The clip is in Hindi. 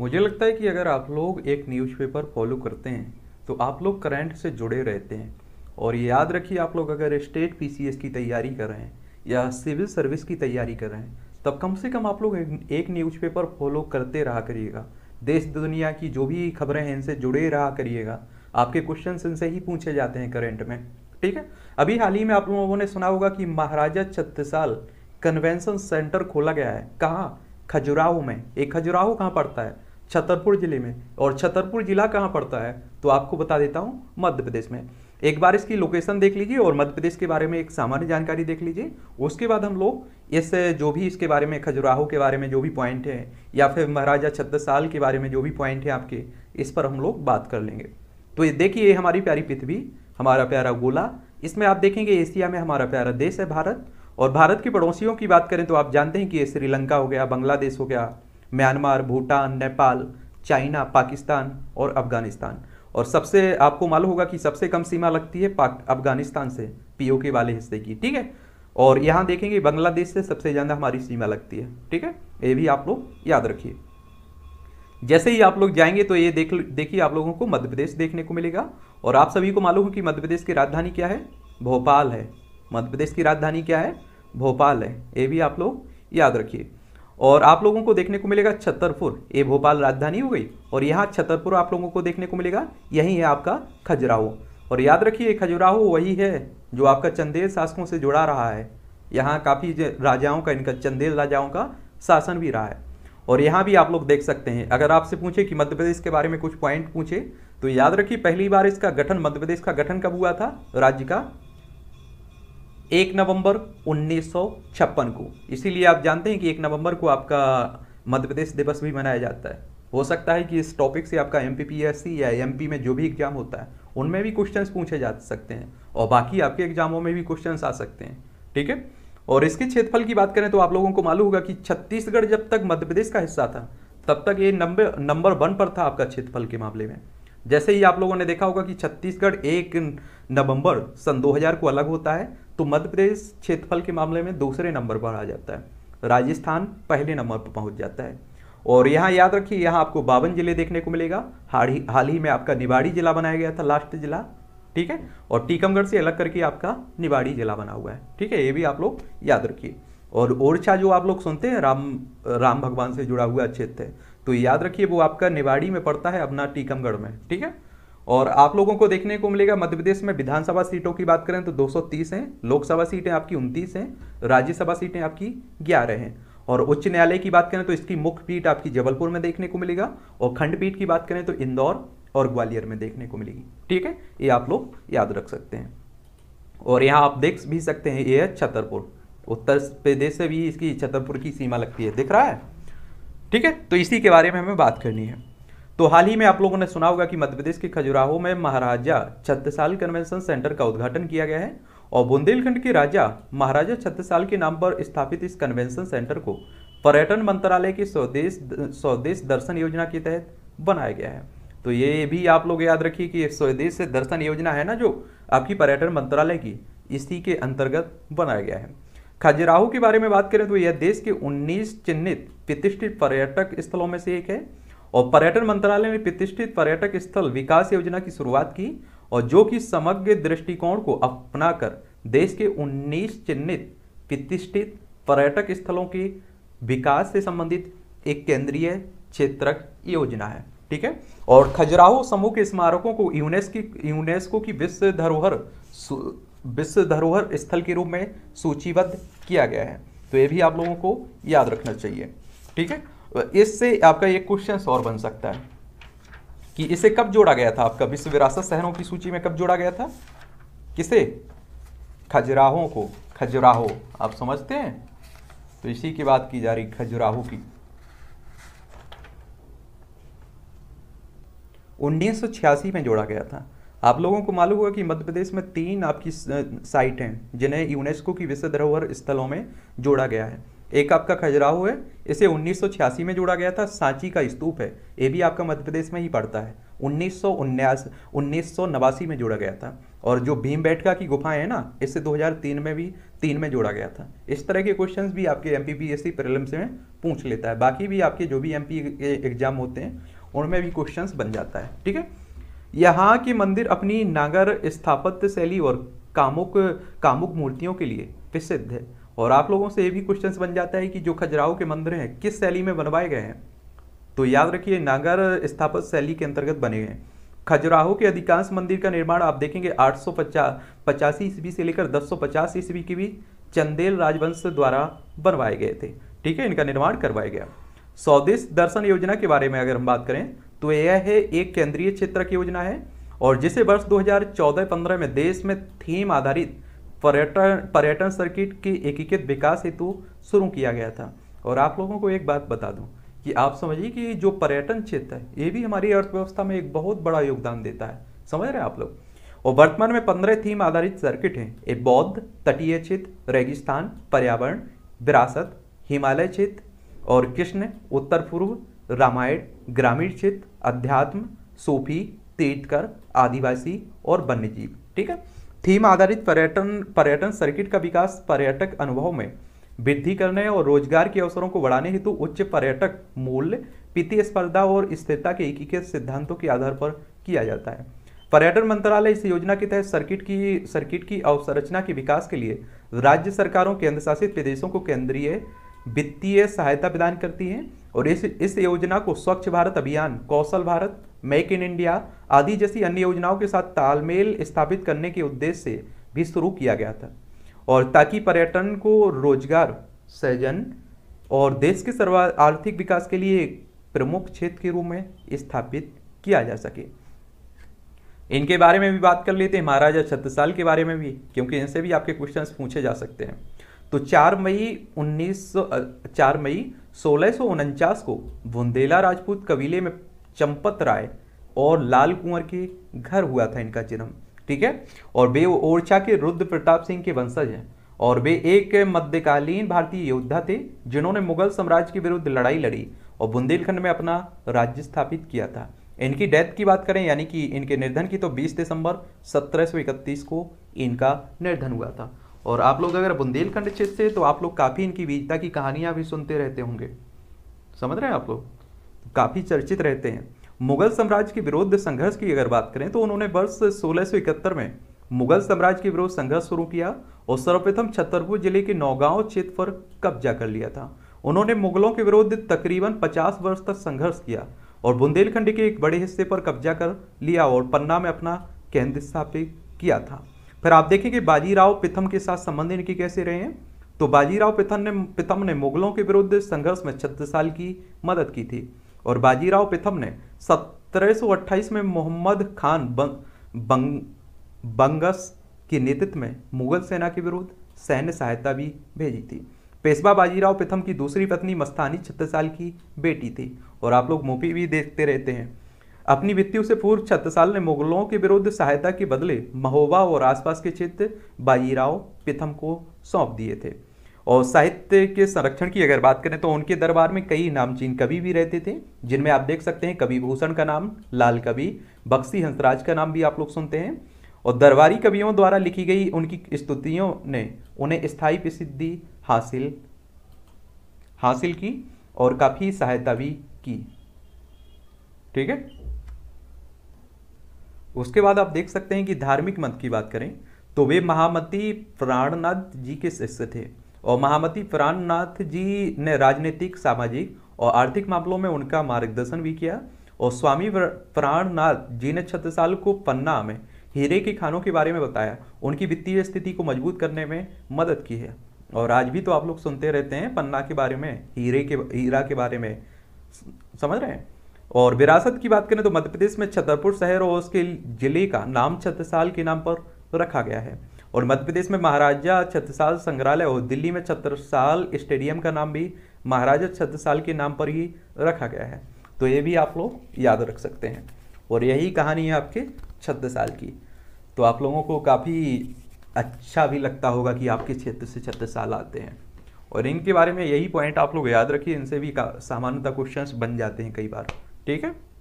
मुझे लगता है कि अगर आप लोग एक न्यूज़पेपर फॉलो करते हैं तो आप लोग करंट से जुड़े रहते हैं और ये याद रखिए आप लोग अगर स्टेट पीसीएस की तैयारी कर रहे हैं या सिविल सर्विस की तैयारी कर रहे हैं तब कम से कम आप लोग एक न्यूज़पेपर फॉलो करते रहा करिएगा देश दुनिया की जो भी खबरें हैं इनसे जुड़े रहा करिएगा आपके क्वेश्चन इनसे ही पूछे जाते हैं करेंट में ठीक है अभी हाल ही में आप लोगों ने सुना होगा कि महाराजा छत्तीसाल कन्वेंसन सेंटर खोला गया है कहाँ खजुराहो में एक खजुराहो कहाँ पड़ता है छतरपुर जिले में और छतरपुर जिला कहाँ पड़ता है तो आपको बता देता हूँ मध्य प्रदेश में एक बार इसकी लोकेशन देख लीजिए और मध्य प्रदेश के बारे में एक सामान्य जानकारी देख लीजिए उसके बाद हम लोग इस जो भी इसके बारे में खजुराहो के बारे में जो भी पॉइंट है या फिर महाराजा साल के बारे में जो भी पॉइंट है आपके इस पर हम लोग बात कर लेंगे तो ये देखिए हमारी प्यारी पृथ्वी हमारा प्यारा गोला इसमें आप देखेंगे एशिया में हमारा प्यारा देश है भारत और भारत के पड़ोसियों की बात करें तो आप जानते हैं कि ये श्रीलंका हो गया बांग्लादेश हो गया म्यांमार भूटान नेपाल चाइना पाकिस्तान और अफगानिस्तान और सबसे आपको मालूम होगा कि सबसे कम सीमा लगती है अफगानिस्तान से पीओके वाले हिस्से की ठीक है और यहाँ देखेंगे बांग्लादेश से सबसे ज़्यादा हमारी सीमा लगती है ठीक है ये भी आप लोग याद रखिए जैसे ही आप लोग जाएंगे तो ये देख देखिए आप लोगों को मध्य प्रदेश देखने को मिलेगा और आप सभी को मालूम हो कि मध्य प्रदेश की राजधानी क्या है भोपाल है मध्य प्रदेश की राजधानी क्या है भोपाल है ये भी आप लोग याद रखिए और आप लोगों को देखने को मिलेगा छतरपुर ये भोपाल राजधानी हो गई और यहाँ छतरपुर आप लोगों को देखने को मिलेगा यही है आपका खजुराहो और याद रखिए खजुराहो वही है जो आपका चंदेल शासकों से जुड़ा रहा है यहाँ काफ़ी राजाओं का इनका चंदेल राजाओं का शासन भी रहा है और यहाँ भी आप लोग देख सकते हैं अगर आपसे पूछे कि मध्य प्रदेश के बारे में कुछ पॉइंट पूछे तो याद रखिए पहली बार इसका गठन मध्य प्रदेश का गठन कब हुआ था राज्य का एक नवंबर उन्नीस को इसीलिए आप जानते हैं कि एक नवंबर को आपका मध्य प्रदेश दिवस भी मनाया जाता है हो सकता है कि इस टॉपिक से आपका एम या एम में जो भी एग्जाम होता है उनमें भी क्वेश्चंस पूछे जा सकते हैं और बाकी आपके एग्जामों में भी क्वेश्चंस आ सकते हैं ठीक है और इसके क्षेत्रफल की बात करें तो आप लोगों को मालूम होगा कि छत्तीसगढ़ जब तक मध्य प्रदेश का हिस्सा था तब तक ये नंबर नंबर वन पर था आपका क्षेत्रफल के मामले में जैसे ही आप लोगों ने देखा होगा कि छत्तीसगढ़ एक नवंबर सन 2000 को अलग होता है तो मध्य प्रदेश क्षेत्रफल के मामले में दूसरे नंबर पर आ जाता है राजस्थान पहले नंबर पर पहुंच जाता है और यहाँ याद रखिए यहाँ आपको बावन जिले देखने को मिलेगा हाल ही में आपका निवाड़ी जिला बनाया गया था लास्ट जिला ठीक है और टीकमगढ़ से अलग करके आपका निवाड़ी जिला बना हुआ है ठीक है ये भी आप लोग याद रखिए और ओरछा जो आप लोग सुनते हैं राम राम भगवान से जुड़ा हुआ क्षेत्र है तो याद रखिए वो आपका निवाड़ी में पड़ता है अपना टीकमगढ़ में ठीक है और आप लोगों को देखने को मिलेगा मध्य प्रदेश में विधानसभा सीटों की बात करें तो 230 हैं लोकसभा सीटें आपकी 29 हैं राज्यसभा सीटें आपकी ग्यारह हैं और उच्च न्यायालय की बात करें तो इसकी मुख्य पीठ आपकी जबलपुर में देखने को मिलेगा और खंडपीठ की बात करें तो इंदौर और ग्वालियर में देखने को मिलेगी ठीक है ये आप लोग याद रख सकते हैं और यहाँ आप देख भी सकते हैं ये है छतरपुर उत्तर प्रदेश से भी इसकी छतरपुर की सीमा लगती है दिख रहा है ठीक है तो इसी के बारे में हमें बात करनी है तो हाल ही में आप लोगों ने सुना होगा कि मध्यप्रदेश के खजुराहो में महाराजा छत्तीसाल कन्वेंशन सेंटर का उद्घाटन किया गया है और बुंदेलखंड के राजा महाराजा छत्तीसाल के नाम पर स्थापित इस कन्वेंशन सेंटर को पर्यटन मंत्रालय की स्वदेश स्वदेश दर्शन योजना के तहत बनाया गया है तो ये भी आप लोग याद रखिए कि स्वदेश दर्शन योजना है ना जो आपकी पर्यटन मंत्रालय की इसी के अंतर्गत बनाया गया है खजुराहो के बारे में बात करें तो यह देश के उन्नीस चिन्हित प्रतिष्ठित पर्यटक स्थलों में से एक है और पर्यटन मंत्रालय ने प्रतिष्ठित पर्यटक स्थल विकास योजना की शुरुआत की और जो कि समग्र दृष्टिकोण को अपनाकर देश के 19 चिन्हित प्रतिष्ठित पर्यटक स्थलों के विकास से संबंधित एक केंद्रीय क्षेत्र योजना है ठीक है और खजुराहो समूह के स्मारकों को यूनेस्को की यूनेस्को की विश्व धरोहर विश्व धरोहर स्थल के रूप में सूचीबद्ध किया गया है तो ये भी आप लोगों को याद रखना चाहिए ठीक है इससे आपका एक क्वेश्चन और बन सकता है कि इसे कब जोड़ा गया था आपका विश्व विरासत शहरों की सूची में कब जोड़ा गया था किसे खजुराहों को खजुराहो आप समझते हैं तो इसी की बात की जा रही खजुराहो की 1986 में जोड़ा गया था आप लोगों को मालूम होगा कि मध्य प्रदेश में तीन आपकी साइट हैं जिन्हें यूनेस्को की विश्व धरोहर स्थलों में जोड़ा गया है एक आपका खजुराहो है इसे 1986 में जोड़ा गया था सांची का स्तूप है ये भी आपका मध्य प्रदेश में ही पड़ता है उन्नीस सौ में जोड़ा गया था और जो भीम बैठका की गुफाएं हैं ना इसे 2003 में भी तीन में जोड़ा गया था इस तरह के क्वेश्चंस भी आपके एम पी प्रीलिम्स में पूछ लेता है बाकी भी आपके जो भी एम के एग्जाम होते हैं उनमें भी क्वेश्चन बन जाता है ठीक है यहाँ के मंदिर अपनी नागर स्थापत्य शैली और कामुक कामुक मूर्तियों के लिए प्रसिद्ध है और आप लोगों से ये भी क्वेश्चन बन जाता है कि जो खजुराहो के मंदिर हैं किस शैली में बनवाए गए हैं तो याद रखिए नागर स्थापत शैली के अंतर्गत बने गए खजुराहो के अधिकांश मंदिर का निर्माण आप देखेंगे आठ सौ पचासी ईस्वी से लेकर दस सौ पचास ईस्वी के बीच चंदेल राजवंश द्वारा बनवाए गए थे ठीक है इनका निर्माण करवाया गया स्वदेश दर्शन योजना के बारे में अगर हम बात करें तो यह है एक केंद्रीय क्षेत्र की योजना है और जिसे वर्ष 2014-15 में देश में थीम आधारित पर्यटन पर्यटन सर्किट के एकीकृत विकास हेतु शुरू किया गया था और आप लोगों को एक बात बता दूं कि आप समझिए कि जो पर्यटन क्षेत्र है ये भी हमारी अर्थव्यवस्था में एक बहुत बड़ा योगदान देता है समझ रहे हैं आप लोग और वर्तमान में पंद्रह थीम आधारित सर्किट हैं ये बौद्ध तटीय क्षेत्र रेगिस्तान पर्यावरण विरासत हिमालय क्षेत्र और कृष्ण उत्तर पूर्व रामायण ग्रामीण क्षेत्र अध्यात्म सूफी तीर्थकर आदिवासी और वन्यजीव ठीक है थीम आधारित पर्यटन पर्यटन सर्किट का विकास पर्यटक अनुभव में वृद्धि करने और रोजगार के अवसरों को बढ़ाने हेतु उच्च पर्यटक मूल्य प्रतिस्पर्धा और स्थिरता के एकीकृत सिद्धांतों के आधार पर किया जाता है पर्यटन मंत्रालय इस योजना के तहत सर्किट की सर्किट की अवसंरचना के विकास के लिए राज्य सरकारों केंद्र शासित प्रदेशों को केंद्रीय वित्तीय सहायता प्रदान करती है और इस इस योजना को Swachh Bharat Abhiyan Kaushal Bharat make in India आदि जैसी अन्य योजनाओं के साथ तालमेल स्थापित करने के उद्देश्य से भी शुरू किया गया था और ताकि पर्यटन को रोजगार सृजन और देश के सर्वा आर्थिक विकास के लिए प्रमुख क्षेत्र के रूप में स्थापित किया जा सके इनके बारे में भी बात कर लेते हैं महाराजा छत्रसाल के बारे में भी क्योंकि इनसे भी आपके क्वेश्चंस पूछे जा सकते हैं तो 4 मई 1904 मई सोलह को बुंदेला राजपूत कबीले में चंपत राय और लाल कुंवर के घर हुआ था इनका जन्म ठीक है और वे ओरछा के रुद्र प्रताप सिंह के वंशज हैं और वे एक मध्यकालीन भारतीय योद्धा थे जिन्होंने मुगल साम्राज्य के विरुद्ध लड़ाई लड़ी और बुंदेलखंड में अपना राज्य स्थापित किया था इनकी डेथ की बात करें यानी कि इनके निर्धन की तो 20 दिसंबर 1731 को इनका निर्धन हुआ था और आप लोग अगर बुंदेलखंड क्षेत्र से तो आप लोग काफ़ी इनकी वीरता की कहानियाँ भी सुनते रहते होंगे समझ रहे हैं आप लोग काफ़ी चर्चित रहते हैं मुगल साम्राज्य के विरुद्ध संघर्ष की अगर बात करें तो उन्होंने वर्ष सोलह में मुगल साम्राज्य के विरोध संघर्ष शुरू किया और सर्वप्रथम छतरपुर जिले के नौगांव क्षेत्र पर कब्जा कर लिया था उन्होंने मुगलों के विरुद्ध तकरीबन 50 वर्ष तक संघर्ष किया और बुंदेलखंड के एक बड़े हिस्से पर कब्जा कर लिया और पन्ना में अपना केंद्र स्थापित किया था फिर आप देखें कि बाजीराव पिथम के साथ संबंध इनके कैसे रहे हैं तो बाजीराव पिथम ने पिथम ने मुगलों के विरुद्ध संघर्ष में छत्तीस साल की मदद की थी और बाजीराव प्रथम ने सत्रह में मोहम्मद खान बंग, बंग, बंगस के नेतृत्व में मुगल सेना के विरुद्ध सैन्य सहायता भी भेजी थी पेशवा बाजीराव प्रथम की दूसरी पत्नी मस्तानी छत्तीस साल की बेटी थी और आप लोग मूवी भी देखते रहते हैं अपनी मृत्यु से पूर्व साल ने मुगलों के विरुद्ध सहायता के बदले महोबा और आसपास के क्षेत्र बाजीराव प्रथम को सौंप दिए थे और साहित्य के संरक्षण की अगर बात करें तो उनके दरबार में कई नामचीन कवि भी रहते थे जिनमें आप देख सकते हैं कवि भूषण का नाम लाल कवि बक्सी हंसराज का नाम भी आप लोग सुनते हैं और दरबारी कवियों द्वारा लिखी गई उनकी स्तुतियों ने उन्हें स्थायी प्रसिद्धि हासिल हासिल की और काफ़ी सहायता भी की ठीक है उसके बाद आप देख सकते हैं कि धार्मिक मत की बात करें तो वे महामती प्राणनाथ जी के शिष्य थे और महामती प्राणनाथ जी ने राजनीतिक सामाजिक और आर्थिक मामलों में उनका मार्गदर्शन भी किया और स्वामी प्राणनाथ जी ने छत्रसाल को पन्ना में हीरे के खानों के बारे में बताया उनकी वित्तीय स्थिति को मजबूत करने में मदद की है और आज भी तो आप लोग सुनते रहते हैं पन्ना के बारे में हीरे के हीरा के बारे में समझ रहे हैं और विरासत की बात करें तो मध्य प्रदेश में छतरपुर शहर और उसके जिले का नाम छत्रसाल के नाम पर रखा गया है और मध्य प्रदेश में महाराजा छत्रसाल संग्रहालय और दिल्ली में छत्रसाल स्टेडियम का नाम भी महाराजा छत्रसाल के नाम पर ही रखा गया है तो ये भी आप लोग याद रख सकते हैं और यही कहानी है आपके छत्रसाल की तो आप लोगों को काफ़ी अच्छा भी लगता होगा कि आपके क्षेत्र से छत्रसाल आते हैं और इनके बारे में यही पॉइंट आप लोग याद रखिए इनसे भी सामान्यता क्वेश्चंस बन जाते हैं कई बार ठीक है